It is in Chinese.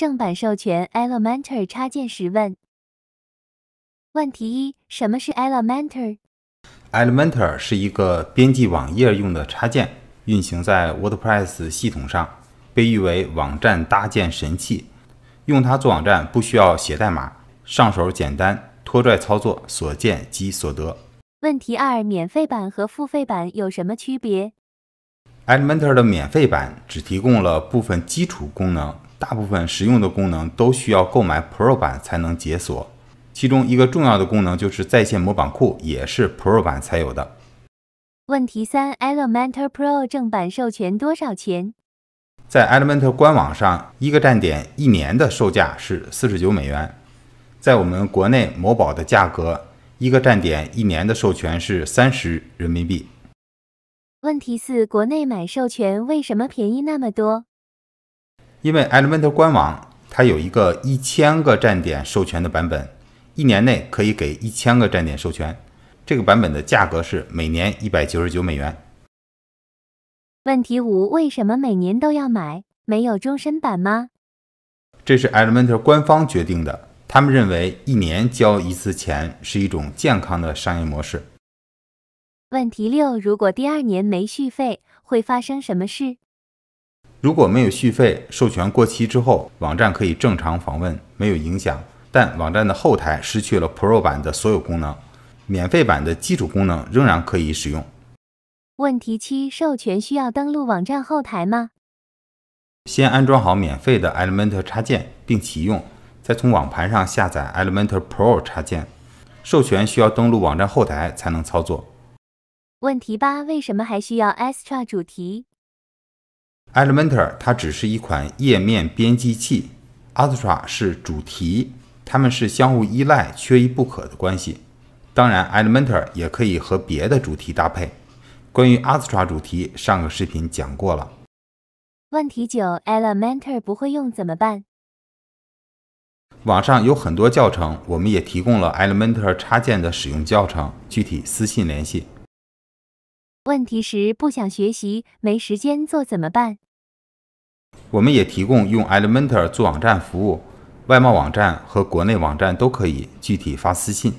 正版授权 Elementor 插件十问。问题一：什么是 Elementor？Elementor 是一个编辑网页用的插件，运行在 WordPress 系统上，被誉为网站搭建神器。用它做网站不需要写代码，上手简单，拖拽操作，所见即所得。问题二：免费版和付费版有什么区别？Elementor 的免费版只提供了部分基础功能。大部分实用的功能都需要购买 Pro 版才能解锁，其中一个重要的功能就是在线模板库，也是 Pro 版才有的。问题三：Elementor Pro 正版授权多少钱？在 Elementor 官网上，一个站点一年的售价是四十九美元，在我们国内某宝的价格，一个站点一年的授权是三十人民币。问题四：国内买授权为什么便宜那么多？因为 Element o r 官网它有一个一千个站点授权的版本，一年内可以给一千个站点授权，这个版本的价格是每年一百九十九美元。问题五：为什么每年都要买？没有终身版吗？这是 Element o r 官方决定的，他们认为一年交一次钱是一种健康的商业模式。问题六：如果第二年没续费，会发生什么事？如果没有续费，授权过期之后，网站可以正常访问，没有影响。但网站的后台失去了 Pro 版的所有功能，免费版的基础功能仍然可以使用。问题七：授权需要登录网站后台吗？先安装好免费的 Element 插件并启用，再从网盘上下载 Element Pro 插件。授权需要登录网站后台才能操作。问题八：为什么还需要 Extra 主题？Elementor 它只是一款页面编辑器，Astra 是主题，它们是相互依赖、缺一不可的关系。当然，Elementor 也可以和别的主题搭配。关于 Astra 主题，上个视频讲过了。问题九：Elementor 不会用怎么办？网上有很多教程，我们也提供了 Elementor 插件的使用教程，具体私信联系。问题时不想学习，没时间做怎么办？我们也提供用 Elementor 做网站服务，外贸网站和国内网站都可以，具体发私信。